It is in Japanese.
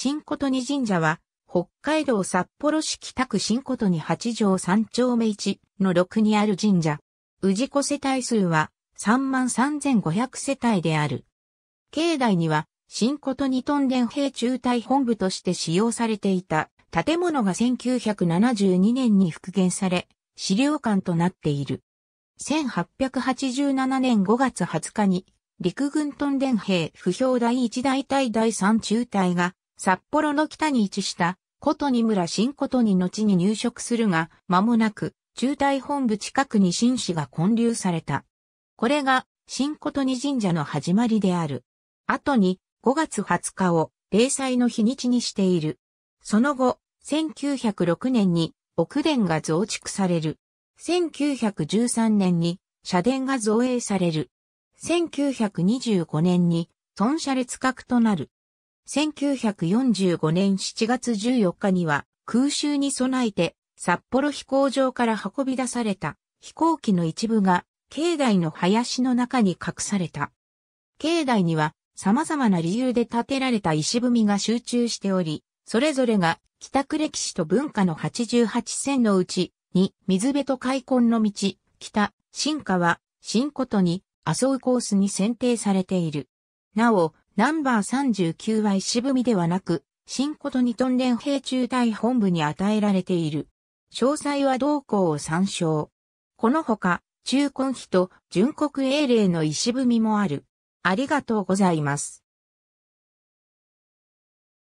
新琴二神社は、北海道札幌市北区新琴二八条三丁目一の6にある神社。氏子世帯数は33,500世帯である。境内には、新琴に屯田兵中隊本部として使用されていた建物が1972年に復元され、資料館となっている。1887年5月20日に、陸軍屯田兵不評第1大隊第3中隊が札幌の北に位置した、琴似村新琴に後に入植するが、間もなく、中大本部近くに新市が建立された。これが、新琴似神社の始まりである。後に、5月20日を、例祭の日にちにしている。その後、1906年に、奥殿が増築される。1913年に、社殿が造営される。1925年に、尊者列閣となる。1945年7月14日には空襲に備えて札幌飛行場から運び出された飛行機の一部が境内の林の中に隠された。境内には様々な理由で建てられた石踏みが集中しており、それぞれが帰宅歴史と文化の88線のうち、に、水辺と開墾の道、北、新川、新琴に、麻生コースに選定されている。なお、ナンバー39は石踏みではなく、新ことにトン連兵中隊本部に与えられている。詳細は同校を参照。このほか、中根碑と純国英霊の石踏みもある。ありがとうございます。